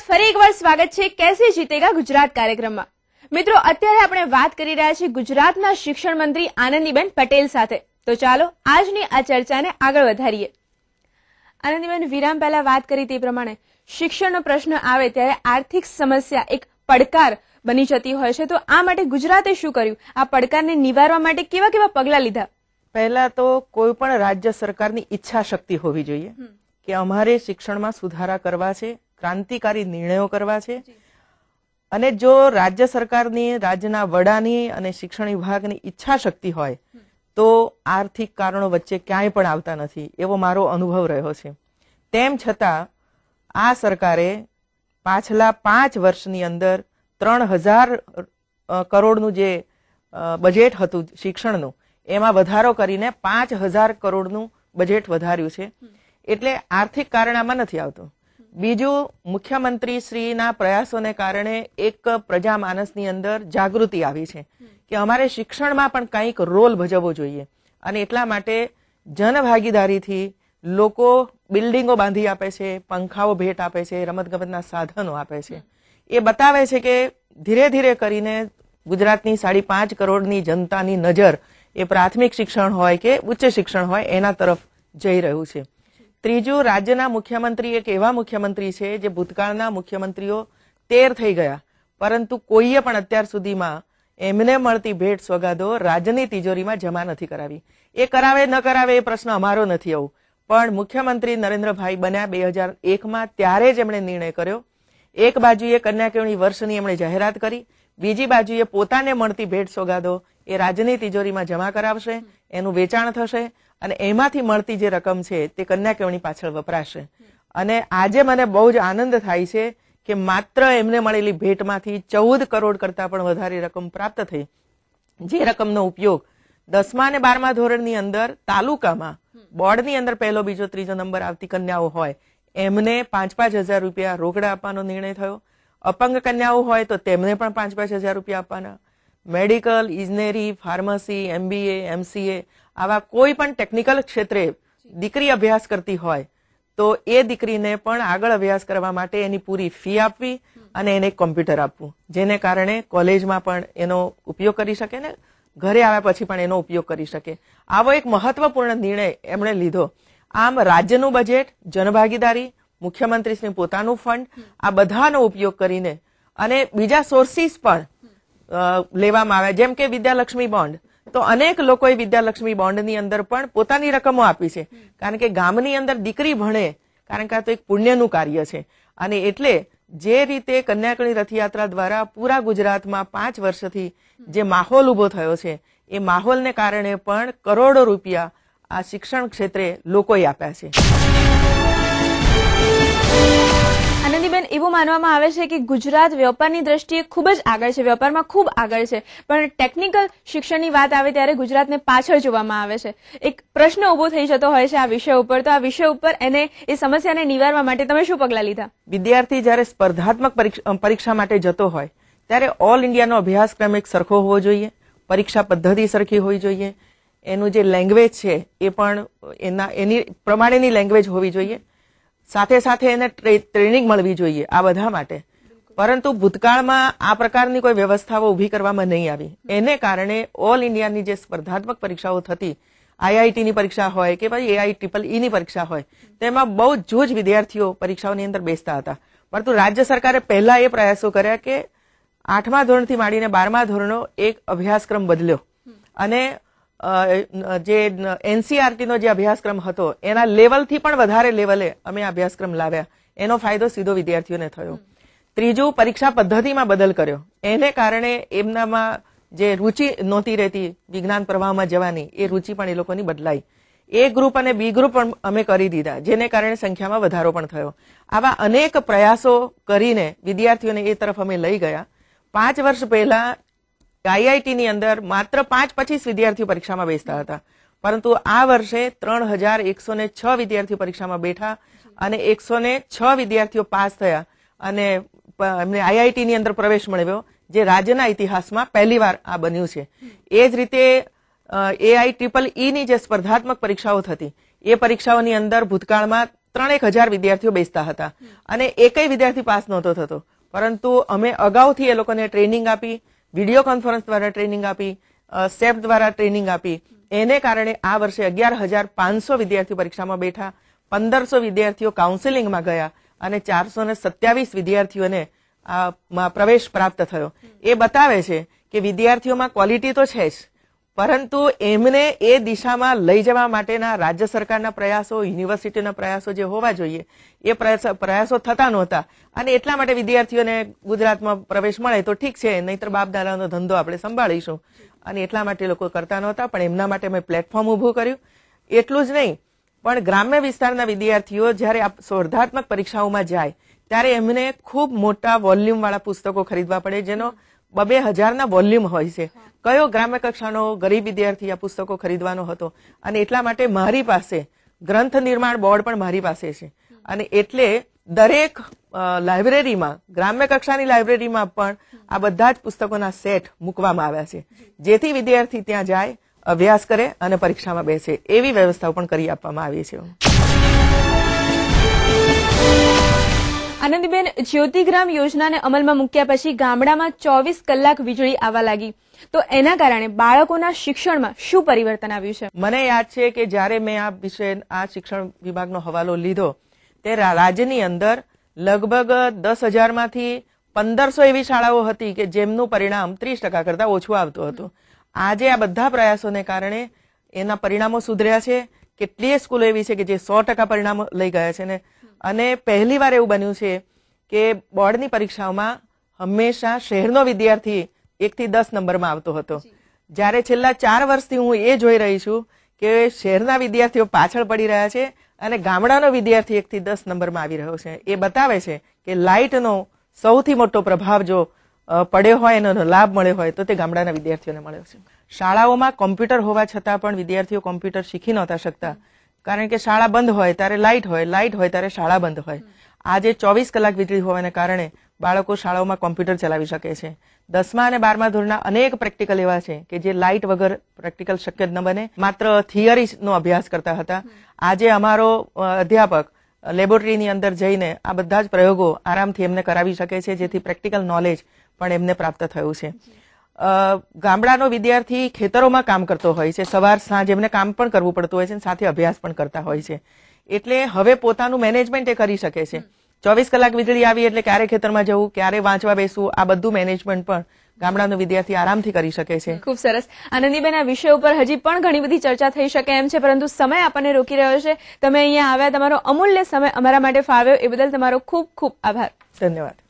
બાદ ફરી એકવાર સ્વાગત છે કેસે જીતેગા ગુજરાત કાર્યક્રમમાં મિત્રો અત્યારે આપણે વાત કરી રહ્યા છીએ ગુજરાતના શિક્ષણ મંત્રી આનંદીબેન પટેલ સાથે તો ચાલો આજની આ ચર્ચાને આગળ વધારીએ આનંદીબેન વિરામ પહેલા વાત કરી તે પ્રમાણે શિક્ષણનો પ્રશ્ન આવે ત્યારે આર્થિક સમસ્યા એક પડકાર બની જતી હોય છે તો આ માટે ગુજરાતે શું કર્યું આ પડકારને નિવારવા માટે કેવા કેવા પગલાં લીધા પહેલા તો કોઈ પણ રાજ્ય સરકારની ઈચ્છા શક્તિ હોવી જોઈએ કે અમારે શિક્ષણમાં સુધારા કરવા છે ક્રાંતિકારી નિર્ણયો કરવા છે અને જો રાજ્ય સરકારની રાજ્યના વડાની અને શિક્ષણ વિભાગની ઈચ્છા શક્તિ હોય તો આર્થિક કારણો વચ્ચે ક્યાંય પણ આવતા નથી એવો મારો અનુભવ રહ્યો છે તેમ છતાં આ સરકારે પાછલા પાંચ વર્ષની અંદર ત્રણ હજાર કરોડનું જે બજેટ હતું શિક્ષણનું એમાં વધારો કરીને પાંચ હજાર કરોડનું બજેટ વધાર્યું છે એટલે આર્થિક કારણ આમાં નથી આવતું બીજું મુખ્યમંત્રી શ્રીના પ્રયાસોને કારણે એક પ્રજા માનસની અંદર જાગૃતિ આવી છે કે અમારે શિક્ષણમાં પણ કંઈક રોલ ભજવવો જોઈએ અને એટલા માટે જનભાગીદારીથી લોકો બિલ્ડિંગો બાંધી આપે છે પંખાઓ ભેટ આપે છે રમતગમતના સાધનો આપે છે એ બતાવે છે કે ધીરે ધીરે કરીને ગુજરાતની સાડી પાંચ કરોડની જનતાની નજર એ પ્રાથમિક શિક્ષણ હોય કે ઉચ્ચ શિક્ષણ હોય એના તરફ જઈ રહ્યું છે ત્રીજું રાજ્યના મુખ્યમંત્રી એક એવા મુખ્યમંત્રી છે જે ભૂતકાળના મુખ્યમંત્રીઓ તેર થઈ ગયા પરંતુ કોઈએ પણ અત્યાર સુધીમાં એમને મળતી ભેટ સોગાદો રાજ્યની તિજોરીમાં જમા નથી કરાવી એ કરાવે ન કરાવે એ પ્રશ્ન અમારો નથી આવું પણ મુખ્યમંત્રી નરેન્દ્રભાઈ બન્યા બે હજાર એકમાં ત્યારે જ એમણે નિર્ણય કર્યો એક બાજુએ કન્યા કેવણી વર્ષની એમણે જાહેરાત કરી બીજી બાજુએ પોતાને મળતી ભેટ સોગાદો એ રાજ્યની તિજોરીમાં જમા કરાવશે એનું વેચાણ થશે અને એમાંથી મળતી જે રકમ છે તે કન્યા કેવણી પાછળ વપરાશે અને આજે મને બહુ જ આનંદ થાય છે કે માત્ર એમને મળેલી ભેટમાંથી ચૌદ કરોડ કરતાં પણ વધારે રકમ પ્રાપ્ત થઈ જે રકમનો ઉપયોગ દસમા અને બારમા ધોરણની અંદર તાલુકામાં બોર્ડની અંદર પહેલો બીજો ત્રીજો નંબર આવતી કન્યાઓ હોય એમને પાંચ પાંચ હજાર રૂપિયા રોકડા આપવાનો નિર્ણય થયો અપંગ કન્યાઓ હોય તો તેમને પણ પાંચ પાંચ હજાર રૂપિયા આપવાના મેડિકલ ઇજનેરી ફાર્મસી એમબીએ એમસીએ આવા કોઈ પણ ટેકનિકલ ક્ષેત્રે દીકરી અભ્યાસ કરતી હોય તો એ દીકરીને પણ આગળ અભ્યાસ કરવા માટે એની પૂરી ફી આપવી અને એને કોમ્પ્યુટર આપવું જેને કારણે કોલેજમાં પણ એનો ઉપયોગ કરી શકે ને ઘરે આવ્યા પછી પણ એનો ઉપયોગ કરી શકે આવો એક મહત્વપૂર્ણ નિર્ણય એમણે લીધો આમ રાજ્યનું બજેટ જનભાગીદારી મુખ્યમંત્રીશ્રી પોતાનું ફંડ આ બધાનો ઉપયોગ કરીને અને બીજા સોર્સીસ પણ લેવામાં આવ્યા જેમ કે વિદ્યાલક્ષ્મી બોન્ડ તો અનેક લોકોએ વિદ્યાલક્ષ્મી બોન્ડની અંદર પણ પોતાની રકમો આપી છે કારણ કે ગામની અંદર દીકરી ભણે કારણ કે આ તો એક પુણ્યનું કાર્ય છે અને એટલે જે રીતે કન્યાકણી રથયાત્રા દ્વારા પૂરા ગુજરાતમાં પાંચ વર્ષથી જે માહોલ ઉભો થયો છે એ માહોલને કારણે પણ કરોડો રૂપિયા આ શિક્ષણ ક્ષેત્રે લોકોએ આપ્યા છે એવું માનવામાં આવે છે કે ગુજરાત વેપારની દ્રષ્ટિએ ખૂબ જ આગળ છે વેપારમાં ખૂબ આગળ છે પણ ટેકનિકલ શિક્ષણની વાત આવે ત્યારે ગુજરાતને પાછળ જોવામાં આવે છે એક પ્રશ્ન ઊભો થઈ જતો હોય છે આ વિષય ઉપર તો આ વિષય ઉપર એને એ સમસ્યાને નિવારવા માટે તમે શું પગલાં લીધા વિદ્યાર્થી જ્યારે સ્પર્ધાત્મક પરીક્ષા માટે જતો હોય ત્યારે ઓલ ઇન્ડિયાનો અભ્યાસક્રમ એક સરખો હોવો જોઈએ પરીક્ષા પદ્ધતિ સરખી હોવી જોઈએ એનું જે લેંગ્વેજ છે એ પણ એના એની પ્રમાણેની લેંગ્વેજ હોવી જોઈએ સાથે સાથે એને ટ્રેનિંગ મળવી જોઈએ આ બધા માટે પરંતુ ભૂતકાળમાં આ પ્રકારની કોઈ વ્યવસ્થાઓ ઉભી કરવામાં નહીં આવી એને કારણે ઓલ ઇન્ડિયાની જે સ્પર્ધાત્મક પરીક્ષાઓ થતી આઈઆઈટીની પરીક્ષા હોય કે ભાઈ એઆઈ ટ્રિપલ ઈની પરીક્ષા હોય તેમાં બહુ જ વિદ્યાર્થીઓ પરીક્ષાઓની અંદર બેસતા હતા પરંતુ રાજ્ય સરકારે પહેલા એ પ્રયાસો કર્યા કે આઠમા ધોરણથી માંડીને બારમા ધોરણનો એક અભ્યાસક્રમ બદલ્યો અને જે એનસીઆરટીનો e જે અભ્યાસક્રમ હતો એના લેવલથી પણ વધારે લેવલે અમે અભ્યાસક્રમ લાવ્યા એનો ફાયદો સીધો વિદ્યાર્થીઓને થયો ત્રીજું પરીક્ષા પદ્ધતિમાં બદલ કર્યો એને કારણે એમનામાં જે રુચિ નહોતી રહેતી વિજ્ઞાન પ્રવાહમાં જવાની એ રુચિ પણ એ લોકોની બદલાઈ એ ગ્રુપ અને બી ગ્રુપ પણ અમે કરી દીધા જેને કારણે સંખ્યામાં વધારો પણ થયો આવા અનેક પ્રયાસો કરીને વિદ્યાર્થીઓને એ તરફ અમે લઈ ગયા પાંચ વર્ષ પહેલા આઈઆઈટીની અંદર માત્ર પાંચ પચીસ વિદ્યાર્થીઓ પરીક્ષામાં બેસતા હતા પરંતુ આ વર્ષે ત્રણ હજાર એકસો ને છ વિદ્યાર્થીઓ પરીક્ષામાં બેઠા અને એકસો ને છ વિદ્યાર્થીઓ પાસ થયા અને એમને આઈઆઈટીની અંદર પ્રવેશ મળ્યો જે રાજ્યના ઇતિહાસમાં પહેલીવાર આ બન્યું છે એ જ રીતે એઆઈ ટ્રિપલ ઈની જે સ્પર્ધાત્મક પરીક્ષાઓ થતી એ પરીક્ષાઓની અંદર ભૂતકાળમાં ત્રણેક હજાર વિદ્યાર્થીઓ બેસતા હતા અને એકય વિદ્યાર્થી પાસ નહોતો થતો પરંતુ અમે અગાઉથી એ લોકોને ટ્રેનિંગ આપી વિડીયો કોન્ફરન્સ દ્વારા ટ્રેનિંગ આપી સ્ટેપ દ્વારા ટ્રેનિંગ આપી એને કારણે આ વર્ષે અગિયાર હજાર પાંચસો વિદ્યાર્થીઓ પરીક્ષામાં બેઠા પંદરસો વિદ્યાર્થીઓ કાઉન્સેલિંગમાં ગયા અને ચારસો સત્યાવીસ વિદ્યાર્થીઓને પ્રવેશ પ્રાપ્ત થયો એ બતાવે છે કે વિદ્યાર્થીઓમાં ક્વોલિટી તો છે જ પરંતુ એમને એ દિશામાં લઈ જવા માટેના રાજ્ય સરકારના પ્રયાસો યુનિવર્સિટીના પ્રયાસો જે હોવા જોઈએ એ પ્રયાસો થતા નહોતા અને એટલા માટે વિદ્યાર્થીઓને ગુજરાતમાં પ્રવેશ મળે તો ઠીક છે નહીતર બાપદાદાનો ધંધો આપણે સંભાળીશું અને એટલા માટે લોકો કરતા નહોતા પણ એમના માટે મેં પ્લેટફોર્મ ઊભું કર્યું એટલું જ નહીં પણ ગ્રામ્ય વિસ્તારના વિદ્યાર્થીઓ જ્યારે આ સ્પર્ધાત્મક પરીક્ષાઓમાં જાય ત્યારે એમને ખૂબ મોટા વોલ્યુમવાળા પુસ્તકો ખરીદવા પડે જેનો બે હજારના વોલ્યુમ હોય છે કયો ગ્રામ્ય કક્ષાનો ગરીબ વિદ્યાર્થી આ પુસ્તકો ખરીદવાનો હતો અને એટલા માટે મારી પાસે ગ્રંથ નિર્માણ બોર્ડ પણ મારી પાસે છે અને એટલે દરેક લાઇબ્રેરીમાં ગ્રામ્ય કક્ષાની લાઇબ્રેરીમાં પણ આ બધા જ પુસ્તકોના સેટ મૂકવામાં આવ્યા છે જેથી વિદ્યાર્થી ત્યાં જાય અભ્યાસ કરે અને પરીક્ષામાં બેસે એવી વ્યવસ્થાઓ પણ કરી આપવામાં આવી છે આનંદીબેન જ્યોતિગ્રામ યોજનાને અમલમાં મૂક્યા પછી ગામડામાં ચોવીસ કલાક વીજળી આવવા લાગી તો એના કારણે બાળકોના શિક્ષણમાં શું પરિવર્તન આવ્યું છે મને યાદ છે કે જ્યારે મેં આ વિષય આ શિક્ષણ વિભાગનો હવાલો લીધો તે રાજ્યની અંદર લગભગ દસ હજારમાંથી પંદરસો એવી શાળાઓ હતી કે જેમનું પરિણામ ત્રીસ ટકા કરતાં ઓછું આવતું હતું આજે આ બધા પ્રયાસોને કારણે એના પરિણામો સુધર્યા છે કેટલીય સ્કૂલો એવી છે કે જે સો ટકા પરિણામો લઈ ગયા છે ને અને પહેલી વાર એવું બન્યું છે કે બોર્ડની પરીક્ષાઓમાં હંમેશા શહેરનો વિદ્યાર્થી એકથી દસ નંબરમાં આવતો હતો જ્યારે છેલ્લા ચાર વર્ષથી હું એ જોઈ રહી છું કે શહેરના વિદ્યાર્થીઓ પાછળ પડી રહ્યા છે અને ગામડાનો વિદ્યાર્થી એકથી દસ નંબરમાં આવી રહ્યો છે એ બતાવે છે કે લાઇટનો સૌથી મોટો પ્રભાવ જો પડ્યો હોય એનો લાભ મળ્યો હોય તો તે ગામડાના વિદ્યાર્થીઓને મળ્યો છે શાળાઓમાં કોમ્પ્યુટર હોવા છતાં પણ વિદ્યાર્થીઓ કોમ્પ્યુટર શીખી નહોતા શકતા કારણ કે શાળા બંધ હોય ત્યારે લાઇટ હોય લાઇટ હોય ત્યારે શાળા બંધ હોય આજે ચોવીસ કલાક વીજળી હોવાને કારણે બાળકો શાળાઓમાં કોમ્પ્યુટર ચલાવી શકે છે દસમા અને બારમા ધોરણના અનેક પ્રેક્ટિકલ એવા છે કે જે લાઇટ વગર પ્રેક્ટિકલ શક્ય જ ન બને માત્ર થિયરીનો અભ્યાસ કરતા હતા આજે અમારો અધ્યાપક લેબોરેટરીની અંદર જઈને આ બધા જ પ્રયોગો આરામથી એમને કરાવી શકે છે જેથી પ્રેક્ટિકલ નોલેજ પણ એમને પ્રાપ્ત થયું છે ગામડાનો વિદ્યાર્થી ખેતરોમાં કામ કરતો હોય છે સવાર સાંજ એમને કામ પણ કરવું પડતું હોય છે સાથે અભ્યાસ પણ કરતા હોય છે એટલે હવે પોતાનું મેનેજમેન્ટ એ કરી શકે છે ચોવીસ કલાક વીજળી આવી એટલે ક્યારે ખેતરમાં જવું ક્યારે વાંચવા બેસવું આ બધું મેનેજમેન્ટ પણ ગામડાનો વિદ્યાર્થી આરામથી કરી શકે છે ખૂબ સરસ આનંદીબેન આ વિષય ઉપર હજી પણ ઘણી બધી ચર્ચા થઈ શકે એમ છે પરંતુ સમય આપણને રોકી રહ્યો છે તમે અહીંયા આવ્યા તમારો અમૂલ્ય સમય અમારા માટે ફાવ્યો એ બદલ તમારો ખૂબ ખૂબ આભાર ધન્યવાદ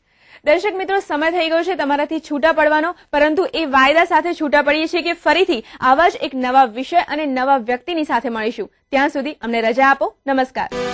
દર્શક મિત્રો સમય થઈ ગયો છે તમારાથી છૂટા પડવાનો પરંતુ એ વાયદા સાથે છૂટા પડીએ છીએ કે ફરીથી આવા જ એક નવા વિષય અને નવા વ્યક્તિની સાથે મળીશું ત્યાં સુધી અમને રજા આપો નમસ્કાર